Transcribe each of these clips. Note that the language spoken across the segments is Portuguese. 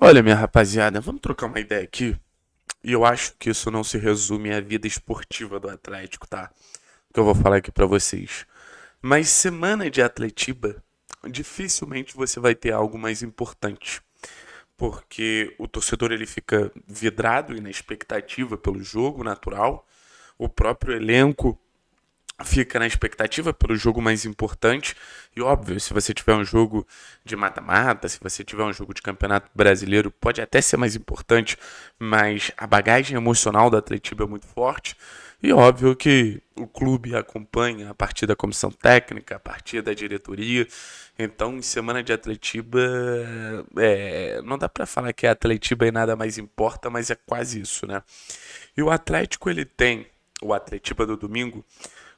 Olha, minha rapaziada, vamos trocar uma ideia aqui. E eu acho que isso não se resume à vida esportiva do Atlético, tá? Que eu vou falar aqui para vocês. Mas semana de Atletiba, dificilmente você vai ter algo mais importante. Porque o torcedor ele fica vidrado e na expectativa pelo jogo natural. O próprio elenco fica na expectativa pelo jogo mais importante. E óbvio, se você tiver um jogo de mata-mata, se você tiver um jogo de campeonato brasileiro, pode até ser mais importante, mas a bagagem emocional da Atletiba é muito forte. E óbvio que o clube acompanha a partir da comissão técnica, a partir da diretoria. Então, em semana de Atletiba, é, não dá para falar que é Atletiba e nada mais importa, mas é quase isso, né? E o Atlético, ele tem, o Atletiba do domingo,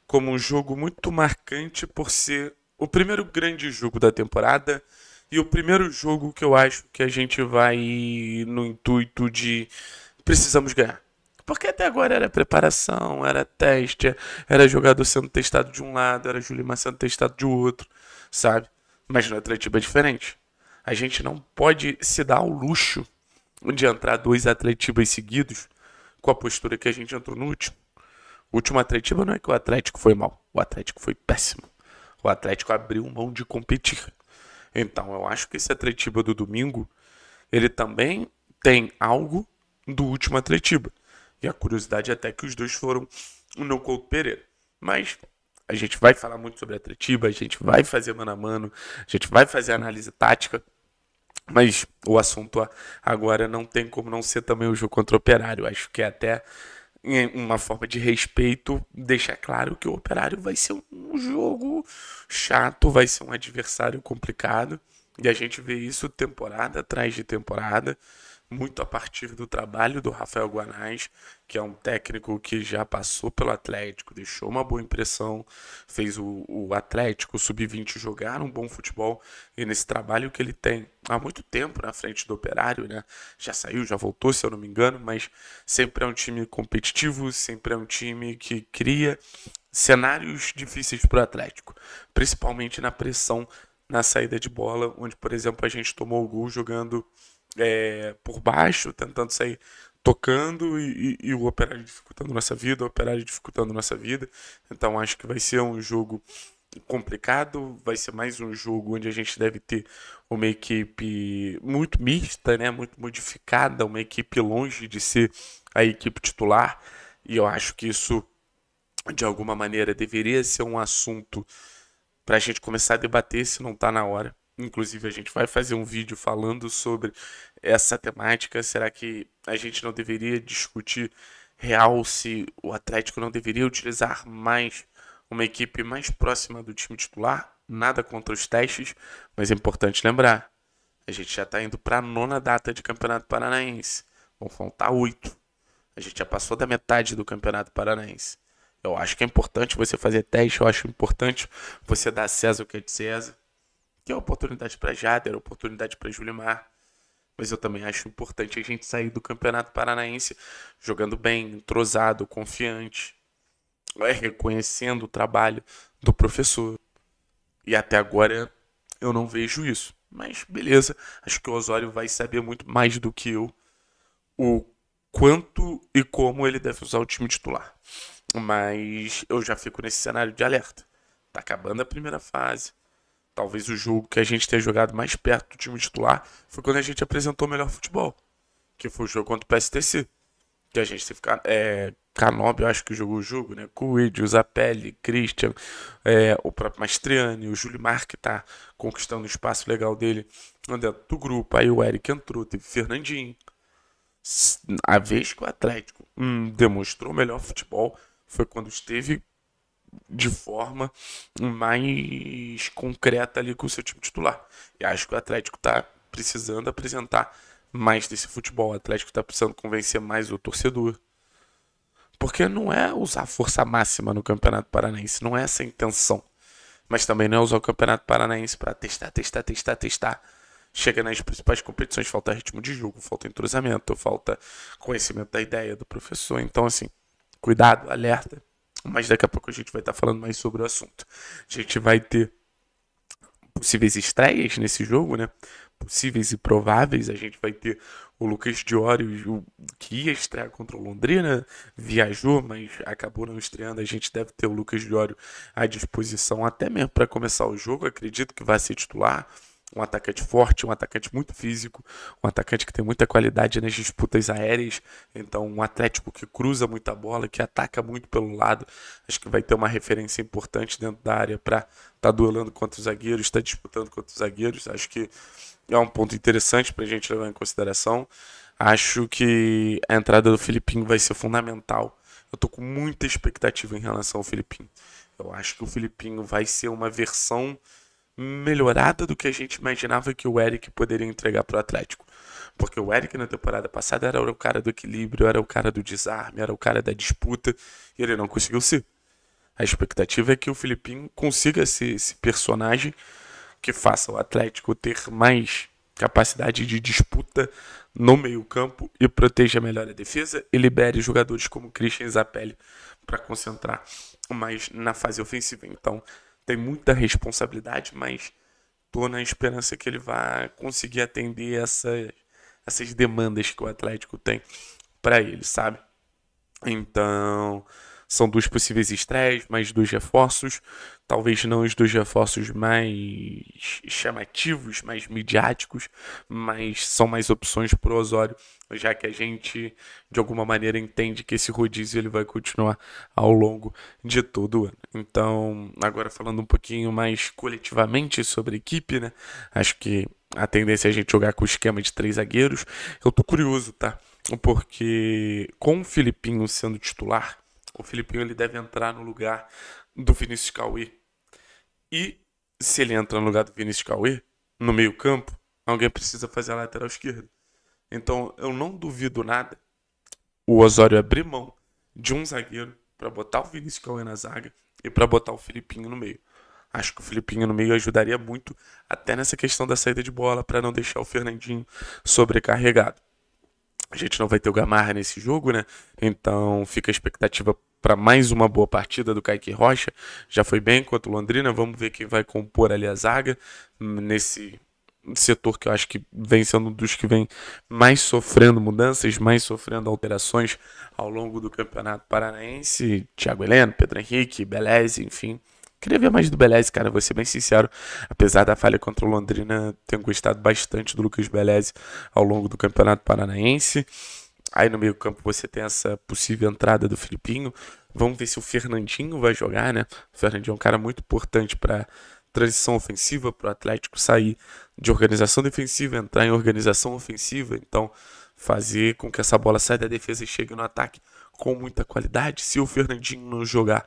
como um jogo muito marcante por ser o primeiro grande jogo da temporada e o primeiro jogo que eu acho que a gente vai no intuito de precisamos ganhar. Porque até agora era preparação, era teste, era jogador sendo testado de um lado, era Julimar sendo testado de outro, sabe? Mas no Atletiba é diferente. A gente não pode se dar ao luxo de entrar dois Atletibas seguidos com a postura que a gente entrou no último. Última Atletiba não é que o Atlético foi mal, o Atlético foi péssimo. O Atlético abriu mão de competir. Então, eu acho que esse Atletiba do domingo, ele também tem algo do último Atletiba. E a curiosidade é até que os dois foram no Couto Pereira. Mas a gente vai falar muito sobre Atletiba, a gente vai fazer mano a mano, a gente vai fazer análise tática. Mas o assunto agora não tem como não ser também o jogo contra o Operário. Acho que é até uma forma de respeito, deixar claro que o Operário vai ser um jogo chato, vai ser um adversário complicado. E a gente vê isso temporada atrás de temporada muito a partir do trabalho do Rafael Guanais, que é um técnico que já passou pelo Atlético, deixou uma boa impressão, fez o, o Atlético sub-20 jogar um bom futebol e nesse trabalho que ele tem há muito tempo na frente do Operário, né? Já saiu, já voltou, se eu não me engano, mas sempre é um time competitivo, sempre é um time que cria cenários difíceis para o Atlético, principalmente na pressão na saída de bola, onde, por exemplo, a gente tomou o gol jogando é, por baixo, tentando sair tocando e, e, e, o operário dificultando nossa vida, o operário dificultando nossa vida. Então acho que vai ser um jogo complicado, vai ser mais um jogo onde a gente deve ter uma equipe muito mista, né, muito modificada, uma equipe longe de ser a equipe titular, e eu acho que isso de alguma maneira deveria ser um assunto para a gente começar a debater se não está na hora. Inclusive, a gente vai fazer um vídeo falando sobre essa temática. Será que a gente não deveria discutir real se o Atlético não deveria utilizar mais uma equipe mais próxima do time titular? Nada contra os testes, mas é importante lembrar: a gente já está indo para a nona data de Campeonato Paranaense. Vão faltar oito. A gente já passou da metade do Campeonato Paranaense. Eu acho que é importante você fazer teste, eu acho importante você dar César o que é de César que é oportunidade para Jader, oportunidade para Julimar. Mas eu também acho importante a gente sair do Campeonato Paranaense jogando bem, entrosado, confiante, é, reconhecendo o trabalho do professor. E até agora eu não vejo isso. Mas beleza, acho que o Osório vai saber muito mais do que eu o quanto e como ele deve usar o time titular. Mas eu já fico nesse cenário de alerta. Tá acabando a primeira fase talvez o jogo que a gente tenha jogado mais perto do time titular foi quando a gente apresentou o melhor futebol, que foi o jogo contra o PSTC. Que a gente teve é, Canob, eu acho que jogou o jogo, né? Coelho, o Zapelli, Christian, é, o próprio Mastriani, o Júlio Marque tá conquistando o espaço legal dele dentro do grupo. Aí o Eric entrou, teve Fernandinho. A vez que o Atlético hum, demonstrou melhor futebol foi quando esteve de forma mais concreta ali com o seu time titular. E acho que o Atlético está precisando apresentar mais desse futebol. O Atlético está precisando convencer mais o torcedor. Porque não é usar força máxima no Campeonato Paranaense, não é essa a intenção. Mas também não é usar o Campeonato Paranaense para testar, testar, testar, testar. Chega nas principais competições, falta ritmo de jogo, falta entrosamento, falta conhecimento da ideia do professor. Então, assim, cuidado, alerta mas daqui a pouco a gente vai estar tá falando mais sobre o assunto. A gente vai ter possíveis estreias nesse jogo, né? Possíveis e prováveis. A gente vai ter o Lucas Diório, que ia estrear contra o Londrina, viajou, mas acabou não estreando. A gente deve ter o Lucas Diório à disposição até mesmo para começar o jogo. Acredito que vai ser titular um atacante forte, um atacante muito físico, um atacante que tem muita qualidade nas disputas aéreas, então um Atlético que cruza muita bola, que ataca muito pelo lado, acho que vai ter uma referência importante dentro da área para estar tá duelando contra os zagueiros, estar tá disputando contra os zagueiros, acho que é um ponto interessante para a gente levar em consideração. Acho que a entrada do Filipinho vai ser fundamental. Eu tô com muita expectativa em relação ao Filipinho. Eu acho que o Filipinho vai ser uma versão melhorada do que a gente imaginava que o Eric poderia entregar para o Atlético. Porque o Eric na temporada passada era o cara do equilíbrio, era o cara do desarme, era o cara da disputa, e ele não conseguiu ser. A expectativa é que o Filipinho consiga ser esse personagem que faça o Atlético ter mais capacidade de disputa no meio-campo e proteja melhor a defesa e libere jogadores como Christian Zapelli para concentrar mais na fase ofensiva. Então, tem muita responsabilidade, mas tô na esperança que ele vá conseguir atender essas essas demandas que o Atlético tem para ele, sabe? Então, são duas possíveis estreias, mais dois reforços talvez não os dos reforços mais chamativos, mais midiáticos, mas são mais opções para o Osório, já que a gente de alguma maneira entende que esse rodízio ele vai continuar ao longo de todo o ano. Então, agora falando um pouquinho mais coletivamente sobre a equipe, né? Acho que a tendência é a gente jogar com o esquema de três zagueiros. Eu tô curioso, tá? Porque com o Filipinho sendo titular, o Filipinho ele deve entrar no lugar do Vinícius Cauê. E se ele entra no lugar do Vinícius Cauê, no meio-campo, alguém precisa fazer a lateral esquerda. Então eu não duvido nada o Osório abrir mão de um zagueiro para botar o Vinícius Cauê na zaga e para botar o Filipinho no meio. Acho que o Filipinho no meio ajudaria muito, até nessa questão da saída de bola, para não deixar o Fernandinho sobrecarregado. A gente não vai ter o Gamarra nesse jogo, né? Então fica a expectativa para mais uma boa partida do Kaique Rocha. Já foi bem contra o Londrina, vamos ver quem vai compor ali a zaga nesse setor que eu acho que vem sendo um dos que vem mais sofrendo mudanças, mais sofrendo alterações ao longo do Campeonato Paranaense. Thiago Heleno, Pedro Henrique, Belez, enfim. Queria ver mais do Belez, cara, vou ser bem sincero. Apesar da falha contra o Londrina, tenho gostado bastante do Lucas Belez ao longo do Campeonato Paranaense. Aí no meio-campo você tem essa possível entrada do Filipinho. Vamos ver se o Fernandinho vai jogar, né? O Fernandinho é um cara muito importante para transição ofensiva, para o Atlético sair de organização defensiva, entrar em organização ofensiva. Então, fazer com que essa bola saia da defesa e chegue no ataque com muita qualidade. Se o Fernandinho não jogar,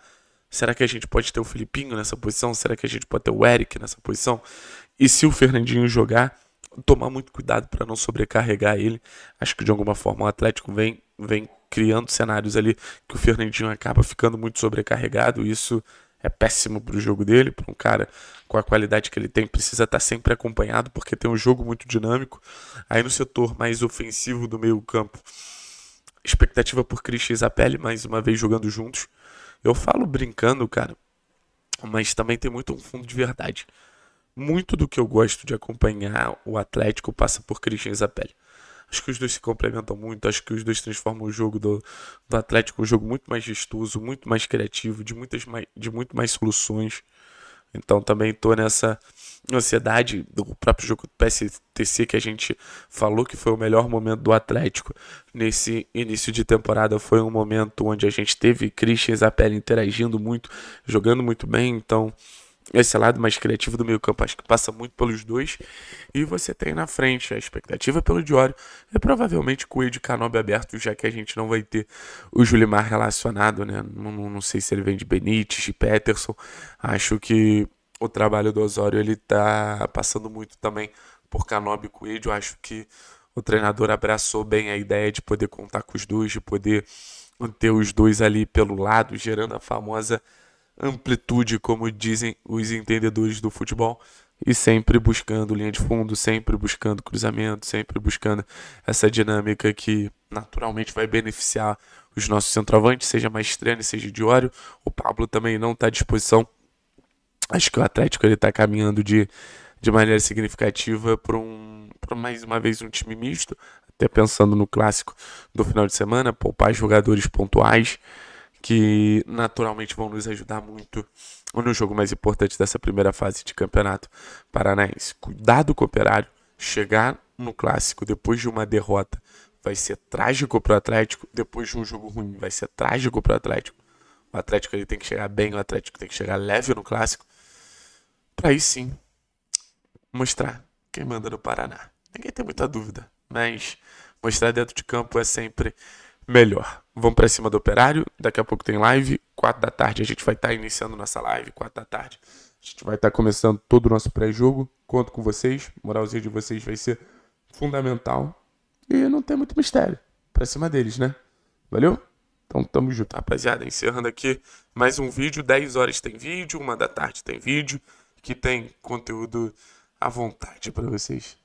será que a gente pode ter o Filipinho nessa posição? Será que a gente pode ter o Eric nessa posição? E se o Fernandinho jogar, tomar muito cuidado para não sobrecarregar ele. Acho que de alguma forma o Atlético vem, vem criando cenários ali que o Fernandinho acaba ficando muito sobrecarregado. Isso é péssimo para o jogo dele, para um cara com a qualidade que ele tem, precisa estar tá sempre acompanhado, porque tem um jogo muito dinâmico. Aí no setor mais ofensivo do meio-campo, expectativa por Christian e mais uma vez jogando juntos. Eu falo brincando, cara, mas também tem muito um fundo de verdade muito do que eu gosto de acompanhar o Atlético passa por Christian Zapelli. Acho que os dois se complementam muito, acho que os dois transformam o jogo do, do Atlético um jogo muito mais vistoso, muito mais criativo, de, muitas mais, de muito mais soluções. Então também estou nessa ansiedade do próprio jogo do PSTC que a gente falou que foi o melhor momento do Atlético nesse início de temporada. Foi um momento onde a gente teve Christian Zapelli interagindo muito, jogando muito bem. Então esse lado mais criativo do meio campo acho que passa muito pelos dois. E você tem na frente a expectativa é pelo Diório. É provavelmente com o Ed Canobi aberto, já que a gente não vai ter o Julimar relacionado, né? Não, não sei se ele vem de Benítez, de Peterson. Acho que o trabalho do Osório ele tá passando muito também por Canobi e Coelho. Acho que o treinador abraçou bem a ideia de poder contar com os dois, de poder ter os dois ali pelo lado, gerando a famosa amplitude, como dizem os entendedores do futebol, e sempre buscando linha de fundo, sempre buscando cruzamento, sempre buscando essa dinâmica que naturalmente vai beneficiar os nossos centroavantes, seja mais treino, seja Diório. O Pablo também não está à disposição. Acho que o Atlético está caminhando de, de maneira significativa para um, mais uma vez um time misto, até pensando no clássico do final de semana, poupar jogadores pontuais que naturalmente vão nos ajudar muito no jogo mais importante dessa primeira fase de campeonato paranaense. Cuidado com o operário, chegar no clássico depois de uma derrota vai ser trágico para o Atlético, depois de um jogo ruim vai ser trágico para o Atlético. O Atlético ele tem que chegar bem, o Atlético tem que chegar leve no clássico, para aí sim mostrar quem manda no Paraná. Ninguém tem muita dúvida, mas mostrar dentro de campo é sempre melhor. Vamos para cima do operário. Daqui a pouco tem live. Quatro da tarde a gente vai estar tá iniciando nossa live. Quatro da tarde. A gente vai estar tá começando todo o nosso pré-jogo. Conto com vocês. A moralzinha de vocês vai ser fundamental. E não tem muito mistério. Para cima deles, né? Valeu? Então tamo junto, rapaziada. Encerrando aqui mais um vídeo. 10 horas tem vídeo, uma da tarde tem vídeo. Que tem conteúdo à vontade para vocês.